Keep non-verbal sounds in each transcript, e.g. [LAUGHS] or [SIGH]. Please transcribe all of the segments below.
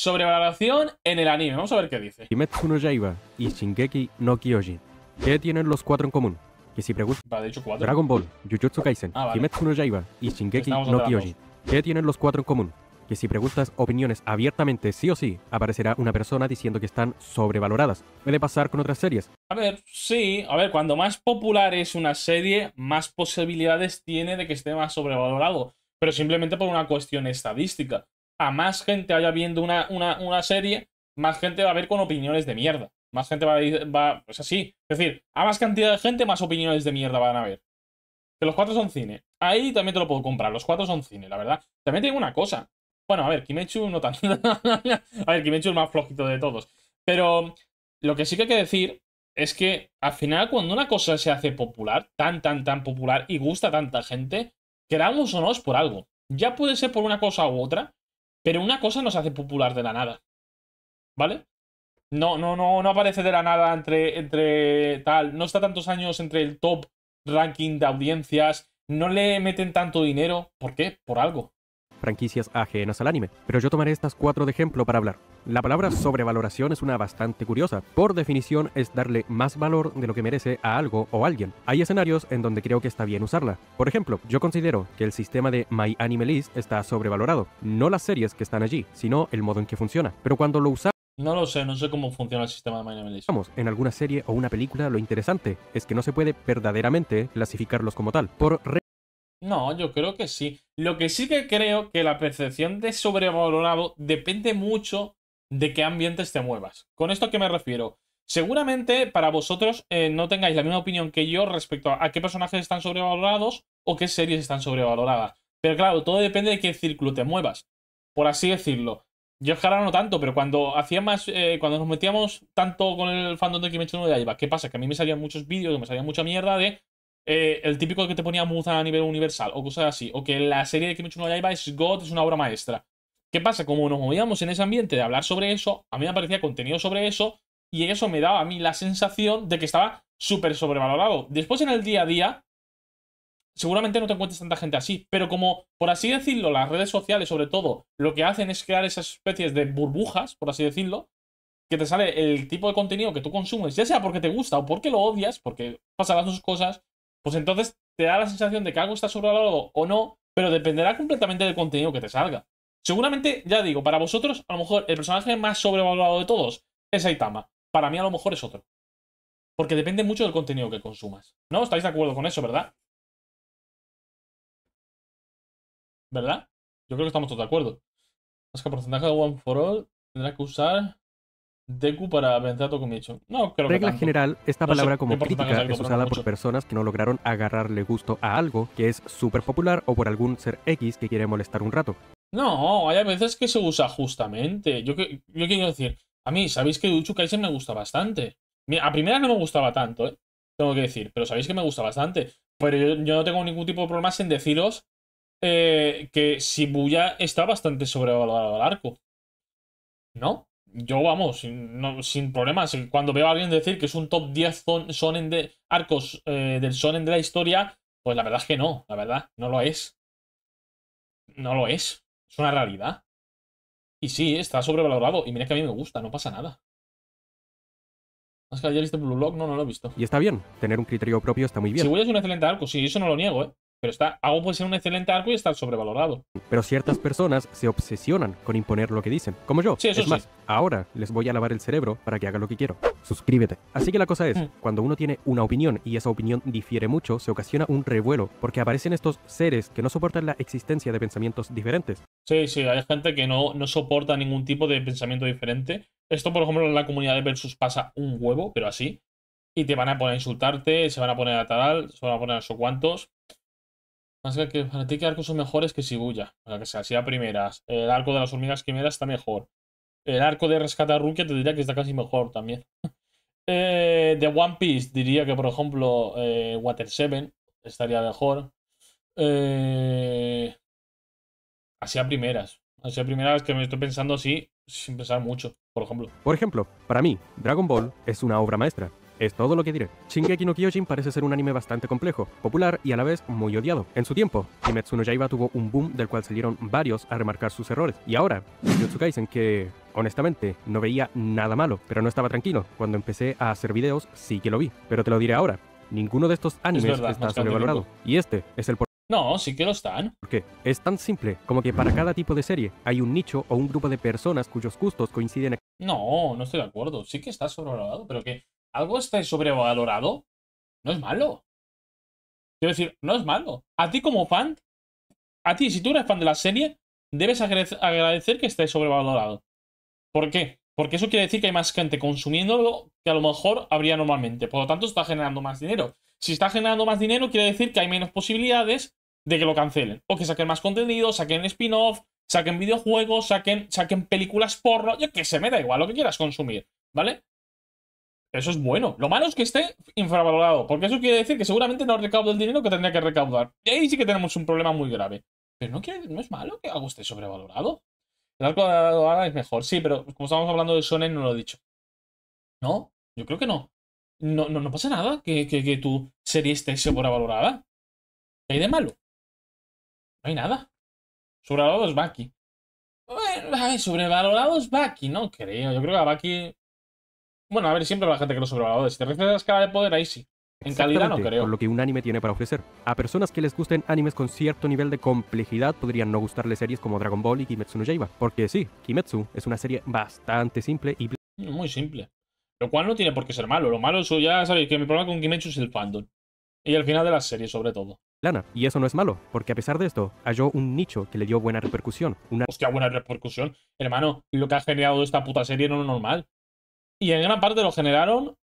Sobrevaloración en el anime. Vamos a ver qué dice. Kimetsu no Yaiba y Shingeki no Kyojin. ¿Qué tienen los cuatro en común? Que si preguntas... Dragon Ball, Jujutsu Kaisen, ah, Kimetsu no Yaiba y pues Shingeki no Kyojin. ¿Qué tienen los cuatro en común? Que si preguntas opiniones abiertamente sí o sí, aparecerá una persona diciendo que están sobrevaloradas. Puede pasar con otras series. A ver, sí. A ver, cuando más popular es una serie, más posibilidades tiene de que esté más sobrevalorado. Pero simplemente por una cuestión estadística a más gente haya viendo una, una, serie, más gente va a ver con opiniones de mierda. Más gente va a va, pues así. Es decir, a más cantidad de gente, más opiniones de mierda van a ver. Que los cuatro son cine. Ahí también te lo puedo comprar. Los cuatro son cine, la verdad. También tengo una cosa. Bueno, a ver, Kimechu no tan... [LAUGHS] a ver, Kimechu es más flojito de todos. Pero lo que sí que hay que decir es que al final cuando una cosa se hace popular, tan, tan, tan popular y gusta a tanta gente, queramos o no por algo. Ya puede ser por una cosa u otra, pero una cosa no se hace popular de la nada. ¿Vale? No, no, no, no aparece de la nada entre, entre tal. No está tantos años entre el top ranking de audiencias. No le meten tanto dinero. ¿Por qué? Por algo franquicias ajenas al anime, pero yo tomaré estas cuatro de ejemplo para hablar. La palabra sobrevaloración es una bastante curiosa. Por definición es darle más valor de lo que merece a algo o alguien. Hay escenarios en donde creo que está bien usarla. Por ejemplo, yo considero que el sistema de My está sobrevalorado. No las series que están allí, sino el modo en que funciona. Pero cuando lo usamos... No lo sé, no sé cómo funciona el sistema de My Vamos, en alguna serie o una película lo interesante es que no se puede verdaderamente clasificarlos como tal. Por no, yo creo que sí. Lo que sí que creo que la percepción de sobrevalorado depende mucho de qué ambientes te muevas. ¿Con esto a qué me refiero? Seguramente para vosotros eh, no tengáis la misma opinión que yo respecto a, qué personajes están sobrevalorados o qué series están sobrevaloradas. Pero claro, todo depende de qué círculo te muevas, por así decirlo. Yo es no tanto, pero cuando hacía más, eh, cuando nos metíamos tanto con el fandom de Kimetsu no Yaiba, ¿qué pasa? Que a mí me salían muchos vídeos, me salía mucha mierda de eh, el típico que te ponía Muzan a nivel universal o cosas así, o que la serie de Kimetsu no Yaiba es God, es una obra maestra. ¿Qué pasa? Como nos movíamos en ese ambiente de hablar sobre eso, a mí me aparecía contenido sobre eso y eso me daba a mí la sensación de que estaba súper sobrevalorado. Después en el día a día, seguramente no te encuentres tanta gente así, pero como, por así decirlo, las redes sociales sobre todo, lo que hacen es crear esas especies de burbujas, por así decirlo, que te sale el tipo de contenido que tú consumes, ya sea porque te gusta o porque lo odias, porque pasan sus cosas, pues entonces te da la sensación de que algo está sobrevalorado o no, pero dependerá completamente del contenido que te salga. Seguramente, ya digo, para vosotros, a lo mejor el personaje más sobrevalorado de todos es Aitama. Para mí, a lo mejor es otro. Porque depende mucho del contenido que consumas. ¿No? ¿Estáis de acuerdo con eso, verdad? ¿Verdad? Yo creo que estamos todos de acuerdo. Más que porcentaje de One for All tendrá que usar Deku para he dicho. No, creo Regla general, esta palabra como crítica es usada por personas que no lograron agarrarle gusto a algo que es súper popular o por algún ser X que quiere molestar un rato. No, hay veces que se usa justamente. Yo, yo quiero decir, a mí, sabéis que Uchu me gusta bastante. A primera no me gustaba tanto, ¿eh? Tengo que decir, pero sabéis que me gusta bastante. Pero yo, no tengo ningún tipo de problemas en deciros eh, que Shibuya está bastante sobrevalorado al arco. ¿No? yo vamos, sin, problemas. Cuando veo a alguien decir que es un top 10 sonen de arcos eh, del sonen de la historia, pues la verdad es que no, la verdad, no lo es. No lo es. Es una realidad. Y sí, está sobrevalorado. Y mira que a mí me gusta, no pasa nada. Más que ayer viste Blue Lock, no, no lo he visto. Y está bien, tener un criterio propio está muy bien. Si voy es un excelente arco, sí, eso no lo niego, ¿eh? Pero está, algo puede ser un excelente arco y estar sobrevalorado. Pero ciertas personas se obsesionan con imponer lo que dicen, como yo. Sí, es más, ahora les voy a lavar el cerebro para que haga lo que quiero. Suscríbete. Así que la cosa es, mm. cuando uno tiene una opinión y esa opinión difiere mucho, se ocasiona un revuelo, porque aparecen estos seres que no soportan la existencia de pensamientos diferentes. Sí, sí, hay gente que no, soporta ningún tipo de pensamiento diferente. Esto, por ejemplo, en la comunidad de Versus pasa un huevo, pero así. Y te van a poner a insultarte, se van a poner a tal, se van a poner a sé cuantos. Más que para ti, que arcos son mejores que Shibuya? sea, que sea, a primeras. El arco de las hormigas quimeras está mejor. El arco de rescata Rukia te diría que está casi mejor también. [LAUGHS] Eh, de One Piece diría que, por ejemplo, eh, Water 7 estaría mejor. Eh, así a primeras. Así a primeras que me estoy pensando así, sin pensar mucho, por ejemplo. Por ejemplo, para mí, Dragon Ball es una obra maestra. Es todo lo que diré. Shingeki no Kyojin parece ser un anime bastante complejo, popular y a la vez muy odiado. En su tiempo, Kimetsu no Yaiba tuvo un boom del cual salieron varios a remarcar sus errores. Y ahora, Jutsu Kaisen que Honestamente, no veía nada malo, pero no estaba tranquilo. Cuando empecé a hacer videos, sí que lo vi. Pero te lo diré ahora. Ninguno de estos animes está sobrevalorado. Y este es el por no, sí que lo están. ¿Por qué? es tan simple como que para cada tipo de serie hay un nicho o un grupo de personas cuyos gustos coinciden. No, no estoy de acuerdo. Sí que está sobrevalorado, pero que algo está sobrevalorado, no es malo. Quiero decir, no es malo. A ti como fan, a ti, si tú eres fan de la serie, debes agradecer que esté sobrevalorado. ¿Por qué? Porque eso quiere decir que hay más gente consumiéndolo que a lo mejor habría normalmente. Por lo tanto, está generando más dinero. Si está generando más dinero, quiere decir que hay menos posibilidades de que lo cancelen. O que saquen más contenido, saquen spin-off, saquen videojuegos, saquen, saquen películas porno. Yo que se me da igual, lo que quieras consumir. ¿Vale? Eso es bueno. Lo malo es que esté infravalorado, porque eso quiere decir que seguramente no recaudo el dinero que tendría que recaudar. Y ahí sí que tenemos un problema muy grave. Pero no, no es malo que algo esté sobrevalorado. El arco de la es mejor, sí, pero como estamos hablando de Sony no lo he dicho. No, yo creo que no. No, no, pasa nada que, que, que tu serie esté sobrevalorada. ¿Qué hay de malo? No hay nada. Sobrevalorado es Baki. Bueno, sobrevalorado es Baki, no creo. Yo creo que a Baki bueno, a ver, siempre la gente que lo sobrevalora. Si te refieres la escala de poder, ahí sí. En calidad no creo. lo que un anime tiene para ofrecer. A personas que les gusten animes con cierto nivel de complejidad podrían no gustarle series como Dragon Ball y Kimetsu no Yaiba. Porque sí, Kimetsu es una serie bastante simple y... Mm, muy simple. Lo cual no tiene por qué ser malo. Lo malo es, ya sabéis, que mi problema con Kimetsu es el fandom. Y el final de la serie, sobre todo. Lana, y eso no es malo, porque a pesar de esto, halló un nicho que le dio buena repercusión. Una... Hostia, buena repercusión. Hermano, lo que ha generado esta puta serie no es normal. Y en gran parte lo generaron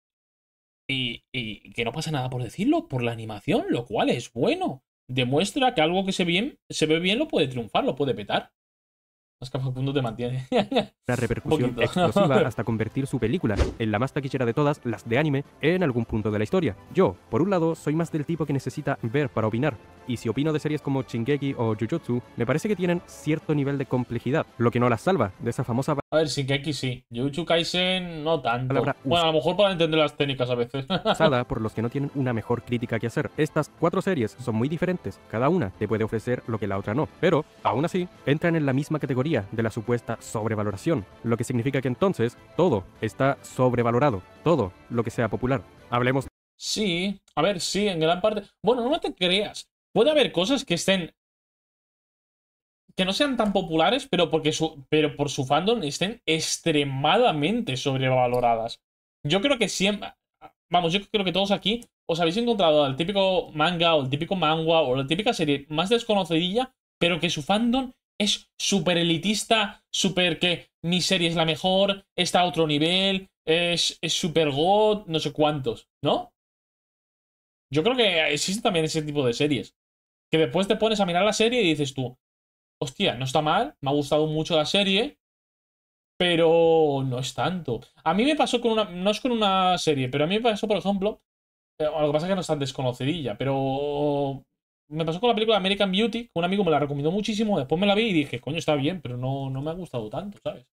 y, y, que no pasa nada por decirlo, por la animación, lo cual es bueno. Demuestra que algo que se, bien, se ve bien lo puede triunfar, lo puede petar. Es que Facundo te mantiene. la repercusión explosiva [LAUGHS] hasta convertir su película en la más taquillera de todas las de anime en algún punto de la historia. Yo, por un lado, soy más del tipo que necesita ver para opinar, y si opino de series como Shingeki o Jujutsu, me parece que tienen cierto nivel de complejidad, lo que no las salva de esa famosa... A ver, Shingeki sí, Jujutsu Kaisen no tanto. bueno, a lo mejor para entender las técnicas a veces. pasada [LAUGHS] por los que no tienen una mejor crítica que hacer. Estas cuatro series son muy diferentes, cada una te puede ofrecer lo que la otra no, pero, aún así, entran en la misma categoría de la supuesta sobrevaloración, lo que significa que entonces todo está sobrevalorado, todo lo que sea popular. Hablemos. Sí, a ver, sí, en gran parte. Bueno, no te creas. Puede haber cosas que estén. que no sean tan populares, pero, porque su... pero por su fandom estén extremadamente sobrevaloradas. Yo creo que siempre. Vamos, yo creo que todos aquí os habéis encontrado al típico manga o el típico manga o la típica serie más desconocidilla, pero que su fandom es súper elitista, súper que mi serie es la mejor, está a otro nivel, es súper god, no sé cuántos, ¿no? Yo creo que existe también ese tipo de series. Que después te pones a mirar la serie y dices tú, hostia, no está mal, me ha gustado mucho la serie, pero no es tanto. A mí me pasó con una, no es con una serie, pero a mí me pasó, por ejemplo, eh, lo que pasa es que no es tan desconocedilla, pero me pasó con la película American Beauty, un amigo me la recomendó muchísimo, después me la vi y dije, coño, está bien, pero no, no me ha gustado tanto, ¿sabes?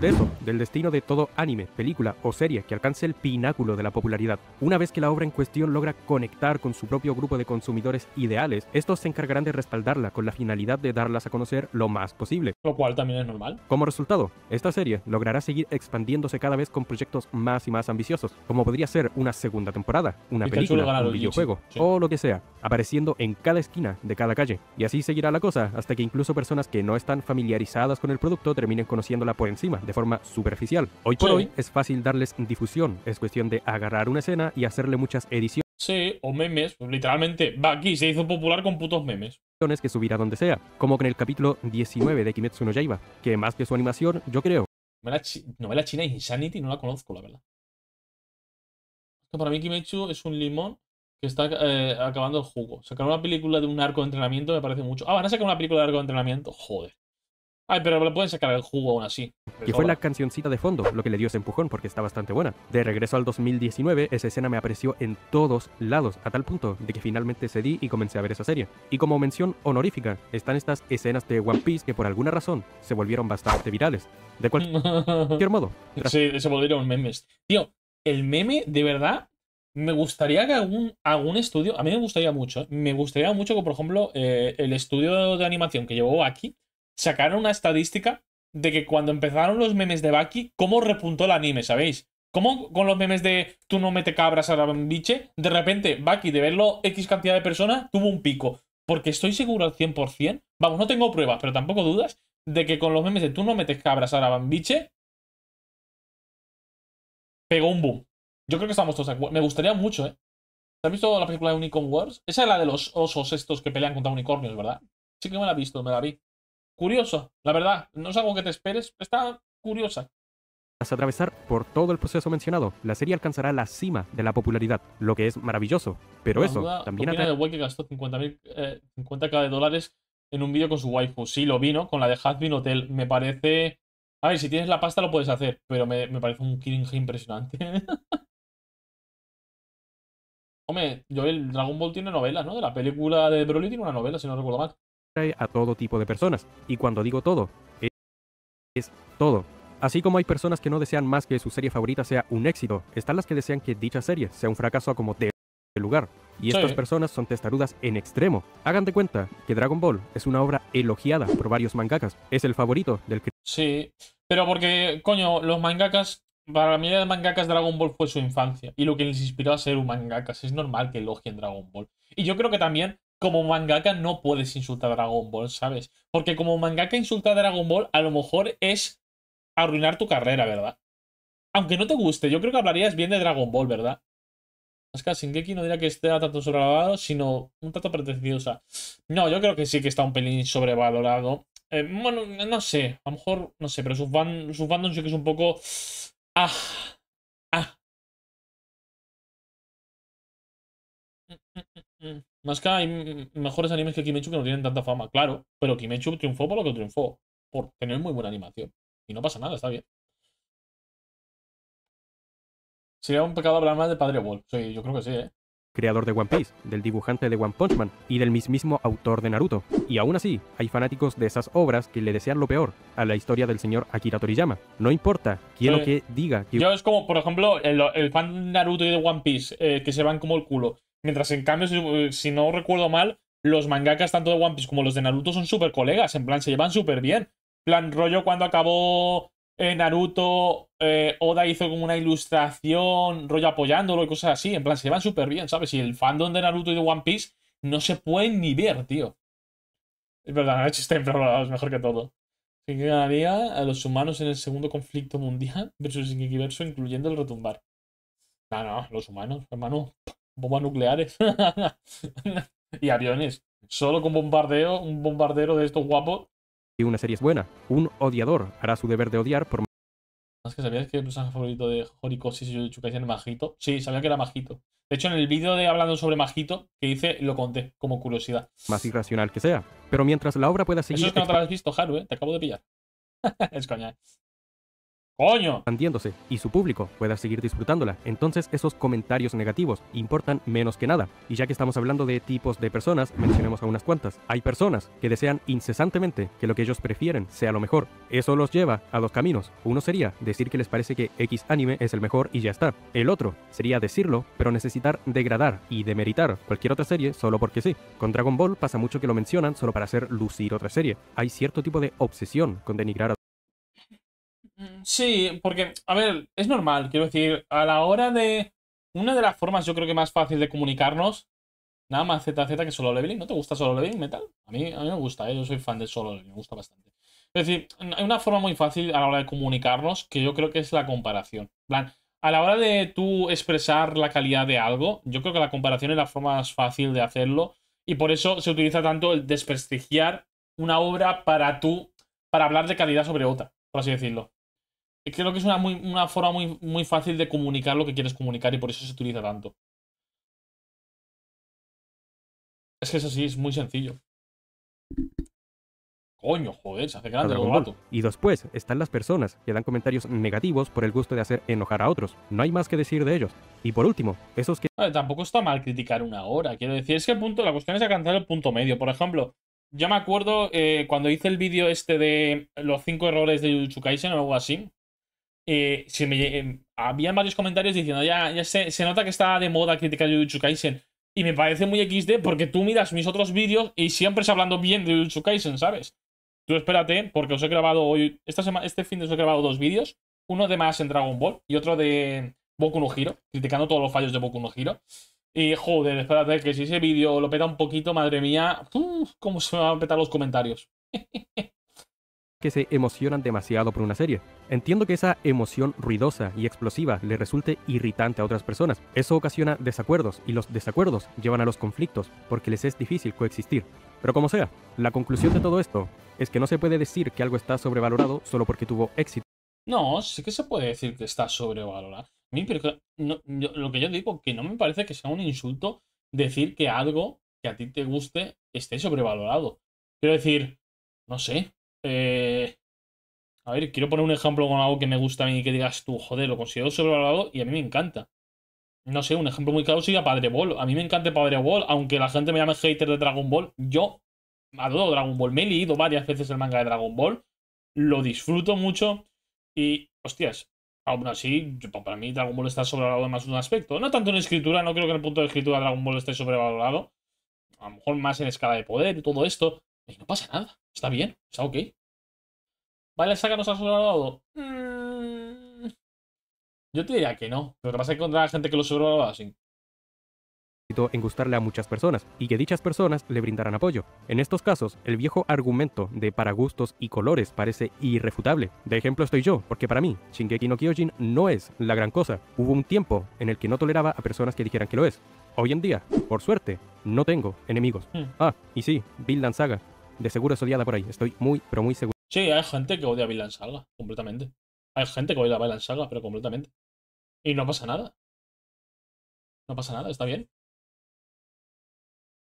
Eso, del destino de todo anime, película o serie que alcance el pináculo de la popularidad. Una vez que la obra en cuestión logra conectar con su propio grupo de consumidores ideales, estos se encargarán de respaldarla con la finalidad de darlas a conocer lo más posible. Lo cual también es normal. Como resultado, esta serie logrará seguir expandiéndose cada vez con proyectos más y más ambiciosos, como podría ser una segunda temporada, una película, un videojuego o lo que sea, apareciendo en cada esquina de cada calle. Y así seguirá la cosa hasta que incluso personas que no están familiarizadas con el producto terminen conociéndola por encima de forma superficial. Hoy por hoy es fácil darles difusión, es cuestión de agarrar una escena y hacerle muchas ediciones. Sí, o memes, literalmente, va aquí, se hizo popular con putos memes que subirá donde sea, como con el capítulo 19 de Kimetsu no Yaiba, que más que su animación, yo creo. Novela, china Insanity no la conozco, la verdad. Para mí Kimetsu es un limón que está eh, acabando el jugo. Sacar una película de un arco de entrenamiento me parece mucho. Ah, van a sacar una película de arco de entrenamiento. Joder. Ay, pero lo pueden sacar el jugo aún así. Y fue la cancioncita de fondo lo que le dio ese empujón porque está bastante buena. De regreso al 2019, esa escena me apareció en todos lados, a tal punto de que finalmente cedí y comencé a ver esa serie. Y como mención honorífica, están estas escenas de One Piece que por alguna razón se volvieron bastante virales. De [LAUGHS] cualquier modo. Sí, se volvieron memes. Tío, el meme, de verdad, me gustaría que algún, algún estudio, a mí me gustaría mucho, me gustaría mucho que, por ejemplo, eh, el estudio de animación que llevó aquí sacaron una estadística de que cuando empezaron los memes de Baki, cómo repuntó el anime, ¿sabéis? Cómo con los memes de tú no te cabras a la de repente Baki, de verlo X cantidad de personas, tuvo un pico. Porque estoy seguro al 100%, vamos, no tengo pruebas, pero tampoco dudas, de que con los memes de tú no metes cabras a la bambiche, pegó un boom. Yo creo que estamos todos de acuerdo. Me gustaría mucho, ¿eh? ¿Has visto la película de Unicorn Wars? Esa es la de los osos estos que pelean contra unicornios, ¿verdad? Sí que me la he visto, me la vi curioso, la verdad. No es algo que te esperes, está curiosa. Tras atravesar por todo el proceso mencionado, la serie alcanzará la cima de la popularidad, lo que es maravilloso. Pero eso duda, también atrae... de que gastó 50, 50k de dólares en un vídeo con su waifu. Sí, lo vino con la de Hasbin Hotel. Me parece... A ver, si tienes la pasta lo puedes hacer, pero me, me parece un King impresionante. [LAUGHS] Hombre, yo el Dragon Ball tiene novelas, ¿no? De la película de Broly tiene una novela, si no recuerdo mal a todo tipo de personas. Y cuando digo todo, es, todo. Así como hay personas que no desean más que su serie favorita sea un éxito, están las que desean que dicha serie sea un fracaso a como de lugar. Y estas personas son testarudas en extremo. Hagan de cuenta que Dragon Ball es una obra elogiada por varios mangakas. Es el favorito del... Sí, pero porque, coño, los mangakas, para la mayoría de mangakas Dragon Ball fue su infancia y lo que les inspiró a ser un mangakas. Es normal que elogien Dragon Ball. Y yo creo que también como mangaka no puedes insultar a Dragon Ball, ¿sabes? Porque como mangaka insultar a Dragon Ball a lo mejor es arruinar tu carrera, ¿verdad? Aunque no te guste, yo creo que hablarías bien de Dragon Ball, ¿verdad? Es que Shingeki no diría que esté tanto sobrevalorado, sino un tanto pretenciosa. No, yo creo que sí que está un pelín sobrevalorado. Eh, bueno, no sé, a lo mejor, no sé, pero su, fandom sí que es un poco... Ah, Mm. Más que hay mejores animes que Kimetsu que no tienen tanta fama, claro, pero Kimetsu triunfó por lo que triunfó, por tener muy buena animación. Y no pasa nada, está bien. Sería un pecado hablar más de Padre Wolf Sí, yo creo que sí, ¿eh? creador de One Piece, del dibujante de One Punch Man y del mismísimo autor de Naruto. Y aún así, hay fanáticos de esas obras que le desean lo peor a la historia del señor Akira Toriyama. No importa quién lo que diga. Yo es como, por ejemplo, el, fan Naruto y de One Piece, eh, que se van como el culo. Mientras en cambio, si, no recuerdo mal, los mangakas tanto de One Piece como los de Naruto son súper colegas, en plan, se llevan súper bien. plan, rollo cuando acabó eh, Naruto, eh, Oda hizo como una ilustración, rollo apoyándolo y cosas así, en plan, se llevan súper bien, ¿sabes? Y el fandom de Naruto y de One Piece no se pueden ni ver, tío. Es verdad, es [LAUGHS] es mejor que todo. ¿Qué ganaría a los humanos en el segundo conflicto mundial versus el incluyendo el retumbar? No, no, los humanos, hermano bombas nucleares [LAUGHS] y aviones. Solo con bombardeo, un bombardero de estos guapos. Y una serie es buena. Un odiador hará su deber de odiar por. ¿Más que sabías que el personaje favorito de Horiko Chukai, era Majito? Sí, sabía que era Majito. De hecho, en el vídeo de hablando sobre Majito que hice, lo conté como curiosidad. Más irracional que sea. Pero mientras la obra pueda seguir. Eso es que no te lo has visto, Haru, ¿eh? Te acabo de pillar. [LAUGHS] es coña. ¿eh? Coño. Expandiéndose y su público pueda seguir disfrutándola. Entonces esos comentarios negativos importan menos que nada. Y ya que estamos hablando de tipos de personas, mencionemos a unas cuantas. Hay personas que desean incesantemente que lo que ellos prefieren sea lo mejor. Eso los lleva a dos caminos. Uno sería decir que les parece que X anime es el mejor y ya está. El otro sería decirlo, pero necesitar degradar y demeritar cualquier otra serie solo porque sí. Con Dragon Ball pasa mucho que lo mencionan solo para hacer lucir otra serie. Hay cierto tipo de obsesión con denigrar a Sí, porque, a ver, es normal, quiero decir, a la hora de... Una de las formas yo creo que más fácil de comunicarnos, nada más ZZ que solo leveling. ¿No te gusta solo leveling, Metal? A mí, a mí me gusta, ¿eh? yo soy fan de solo leveling, me gusta bastante. Es decir, hay una forma muy fácil a la hora de comunicarnos que yo creo que es la comparación. plan, a la hora de tú expresar la calidad de algo, yo creo que la comparación es la forma más fácil de hacerlo y por eso se utiliza tanto el desprestigiar una obra para tú, para hablar de calidad sobre otra, por así decirlo creo que es una, una forma muy, muy fácil de comunicar lo que quieres comunicar y por eso se utiliza tanto. Es que eso sí, es muy sencillo. Coño, joder, se hace grande el Y después están las personas que dan comentarios negativos por el gusto de hacer enojar a otros. No hay más que decir de ellos. Y por último, esos que. tampoco está mal criticar una hora. Quiero decir, es que el punto, la cuestión es alcanzar el punto medio. Por ejemplo, yo me acuerdo eh, cuando hice el vídeo este de los cinco errores de Jujutsu Kaisen o algo así. Eh, me, em, había varios comentarios diciendo, ya, ya se, se, nota que está de moda criticar Jujutsu Kaisen. Y me parece muy XD porque tú miras mis otros vídeos y siempre es hablando bien de Jujutsu Kaisen, ¿sabes? Tú espérate, porque os he grabado hoy, esta semana, este fin de os he grabado dos vídeos. Uno de más en Dragon Ball y otro de Boku no Hiro, criticando todos los fallos de Boku no Hiro. Y joder, espérate, que si ese vídeo lo peta un poquito, madre mía, uf, cómo se me van a petar los comentarios. [LAUGHS] que se emocionan demasiado por una serie. Entiendo que esa emoción ruidosa y explosiva le resulte irritante a otras personas. Eso ocasiona desacuerdos y los desacuerdos llevan a los conflictos porque les es difícil coexistir. Pero como sea, la conclusión de todo esto es que no se puede decir que algo está sobrevalorado solo porque tuvo éxito. No, sí que se puede decir que está sobrevalorado. A mí, pero lo que yo digo que no me parece que sea un insulto decir que algo que a ti te guste esté sobrevalorado. Quiero decir, no sé, eh, a ver, quiero poner un ejemplo con algo que me gusta a mí y que digas tú, joder, lo considero sobrevalorado y a mí me encanta. No sé, un ejemplo muy claro sería Padre Ball. A mí me encanta Padre Ball, aunque la gente me llame hater de Dragon Ball. Yo adoro Dragon Ball. Me he leído varias veces el manga de Dragon Ball. Lo disfruto mucho. Y, hostias, aún así, para mí Dragon Ball está sobrevalorado en más de un aspecto. No tanto en escritura, no creo que en el punto de escritura Dragon Ball esté sobrevalorado. A lo mejor más en escala de poder y todo esto. Y no pasa nada. Está bien, está ok. ¿Vale, saga nos ha sobrevalorado? Mm. Yo te diría que no. Pero lo que pasa es que encontrar gente que lo sobrevaluaba sin en gustarle a muchas personas y que dichas personas le brindaran apoyo. En estos casos, el viejo argumento de para gustos y colores parece irrefutable. De ejemplo estoy yo, porque para mí, Shingeki no Kyojin no es la gran cosa. Hubo un tiempo en el que no toleraba a personas que dijeran que lo es. Hoy en día, por suerte, no tengo enemigos. Hmm. Ah, y sí, bildan Saga de seguro es odiada por ahí, estoy muy, pero muy seguro. Sí, hay gente que odia a Vinland Saga, completamente. Hay gente que odia a Vinland Saga, pero completamente. Y no pasa nada. No pasa nada, está bien.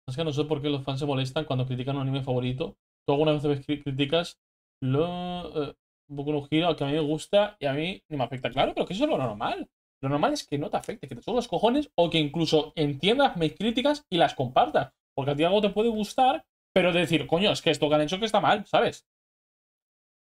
así que no sé por qué los fans se molestan cuando critican un anime favorito. Tú alguna vez te criticas lo, poco un giro que a mí me gusta y a mí ni me afecta. Claro, pero que eso es lo normal. Lo normal es que no te afecte, que te subas los cojones o que incluso entiendas mis críticas y las compartas. Porque a ti algo te puede gustar pero decir, coño, es que esto que han hecho que está mal, ¿sabes?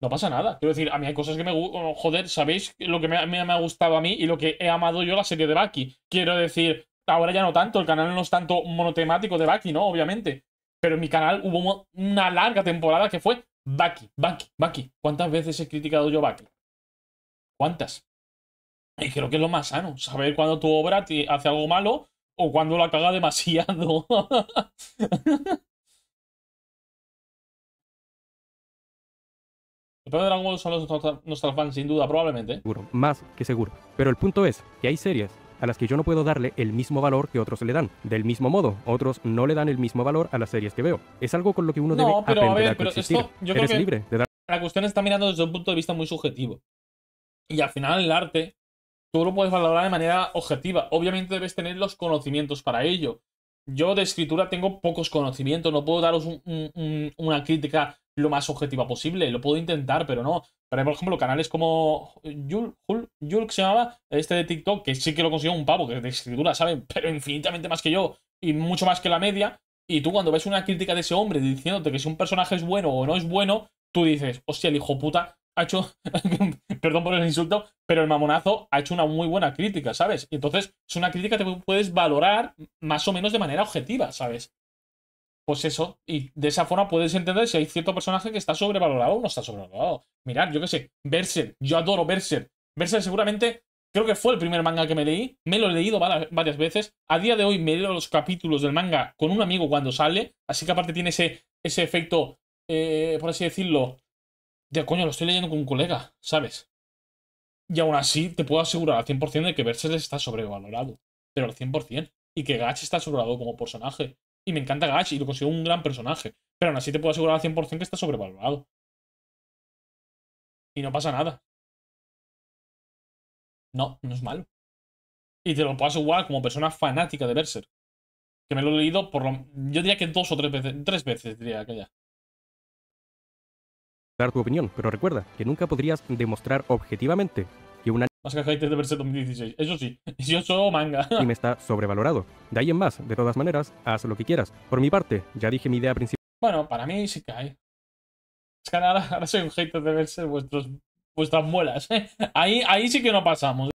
No pasa nada. Quiero decir, a mí hay cosas que me gustan. Oh, joder, ¿sabéis lo que me, me, ha gustado a mí y lo que he amado yo la serie de Baki? Quiero decir, ahora ya no tanto, el canal no es tanto monotemático de Baki, ¿no? Obviamente. Pero en mi canal hubo una larga temporada que fue Baki, Baki, Baki. ¿Cuántas veces he criticado yo Baki? ¿Cuántas? Y creo que es lo más sano, saber cuando tu obra te hace algo malo o cuando la caga demasiado. [LAUGHS] El de son los nuestros, sin duda, probablemente. Seguro, más que seguro. Pero el punto es que hay series a las que yo no puedo darle el mismo valor que otros le dan. Del mismo modo, otros no le dan el mismo valor a las series que veo. Es algo con lo que uno debe aprender a, pero esto, yo creo que libre de La cuestión está mirando desde un punto de vista muy subjetivo. Y al final el arte tú lo puedes valorar de manera objetiva. Obviamente debes tener los conocimientos para ello. Yo de escritura tengo pocos conocimientos, no puedo daros una crítica lo más objetiva posible. Lo puedo intentar, pero no. Pero por ejemplo, canales como Yul, que se llamaba, este de TikTok, que sí que lo consiguió un pavo, que es de escritura saben [LAUGHS] pero infinitamente más que yo y mucho más que la media. Y tú cuando ves una crítica de ese hombre diciéndote que si un personaje es bueno o no es bueno, tú dices, hostia, el hijo puta ha hecho, [LAUGHS] perdón por el insulto, pero el mamonazo ha hecho una muy buena crítica, ¿sabes? Y entonces es una crítica que puedes valorar más o menos de manera objetiva, ¿sabes? pues eso, y de esa forma puedes entender si hay cierto personaje que está sobrevalorado o no está sobrevalorado. Mirad, yo qué sé, Berser, yo adoro Berser. Berser seguramente, creo que fue el primer manga que me leí, me lo he leído varias veces, a día de hoy me leo los capítulos del manga con un amigo cuando sale, así que aparte tiene ese, ese efecto, eh, por así decirlo, de coño, lo estoy leyendo con un colega, ¿sabes? Y aún así te puedo asegurar al 100% de que Berser está sobrevalorado, pero al 100%, y que Gach está sobrevalorado como personaje y me encanta Gash y lo considero un gran personaje. Pero aún así te puedo asegurar al 100% que está sobrevalorado. Y no pasa nada. No, no es malo. Y te lo puedo asegurar como persona fanática de Berser Que me lo he leído por lo... Yo diría que dos o tres veces. Tres veces diría que ya. Dar tu opinión, pero recuerda que nunca podrías demostrar objetivamente y una... Más que de verse 2016. Eso sí, [LAUGHS] yo soy manga. [LAUGHS] y me está sobrevalorado. De ahí en más, de todas maneras, haz lo que quieras. Por mi parte, ya dije mi idea principal. Bueno, para mí sí que hay. Es que ahora, soy un hater de verse vuestros, vuestras muelas. [LAUGHS] Ahí, ahí sí que no pasamos.